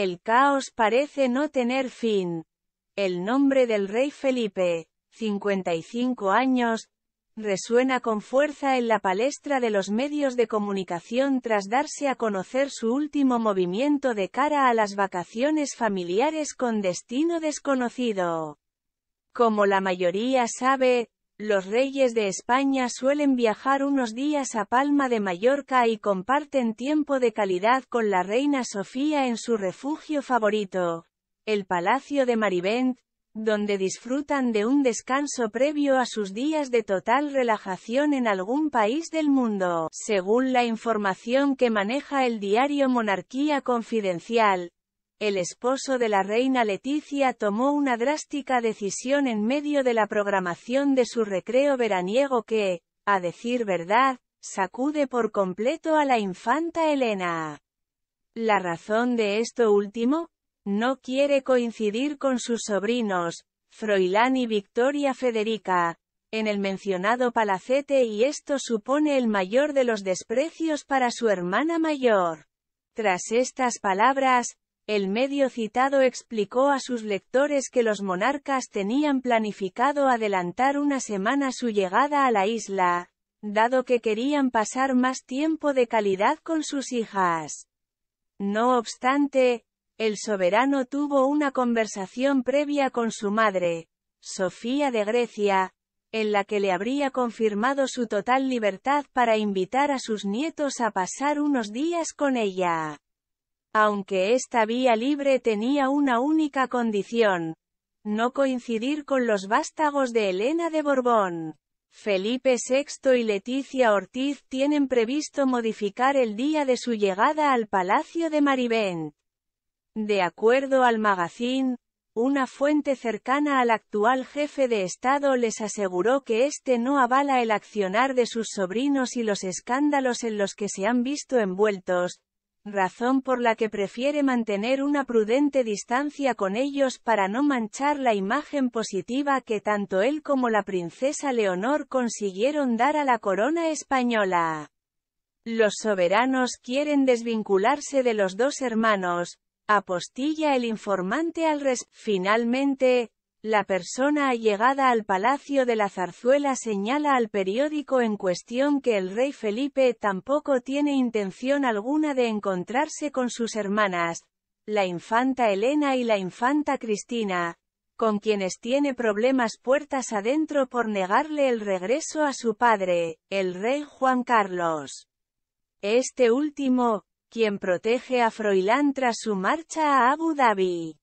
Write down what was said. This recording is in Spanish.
El caos parece no tener fin. El nombre del rey Felipe, 55 años, resuena con fuerza en la palestra de los medios de comunicación tras darse a conocer su último movimiento de cara a las vacaciones familiares con destino desconocido. Como la mayoría sabe, los reyes de España suelen viajar unos días a Palma de Mallorca y comparten tiempo de calidad con la reina Sofía en su refugio favorito, el Palacio de Marivent, donde disfrutan de un descanso previo a sus días de total relajación en algún país del mundo. Según la información que maneja el diario Monarquía Confidencial, el esposo de la reina Leticia tomó una drástica decisión en medio de la programación de su recreo veraniego que, a decir verdad, sacude por completo a la infanta Elena. La razón de esto último, no quiere coincidir con sus sobrinos, Froilán y Victoria Federica, en el mencionado palacete y esto supone el mayor de los desprecios para su hermana mayor. Tras estas palabras, el medio citado explicó a sus lectores que los monarcas tenían planificado adelantar una semana su llegada a la isla, dado que querían pasar más tiempo de calidad con sus hijas. No obstante, el soberano tuvo una conversación previa con su madre, Sofía de Grecia, en la que le habría confirmado su total libertad para invitar a sus nietos a pasar unos días con ella. Aunque esta vía libre tenía una única condición. No coincidir con los vástagos de Elena de Borbón. Felipe VI y Leticia Ortiz tienen previsto modificar el día de su llegada al Palacio de Marivent. De acuerdo al magazine, una fuente cercana al actual jefe de Estado les aseguró que este no avala el accionar de sus sobrinos y los escándalos en los que se han visto envueltos, razón por la que prefiere mantener una prudente distancia con ellos para no manchar la imagen positiva que tanto él como la princesa Leonor consiguieron dar a la corona española. Los soberanos quieren desvincularse de los dos hermanos, apostilla el informante al res. Finalmente, la persona allegada al Palacio de la Zarzuela señala al periódico en cuestión que el rey Felipe tampoco tiene intención alguna de encontrarse con sus hermanas, la infanta Elena y la infanta Cristina, con quienes tiene problemas puertas adentro por negarle el regreso a su padre, el rey Juan Carlos. Este último, quien protege a Froilán tras su marcha a Abu Dhabi.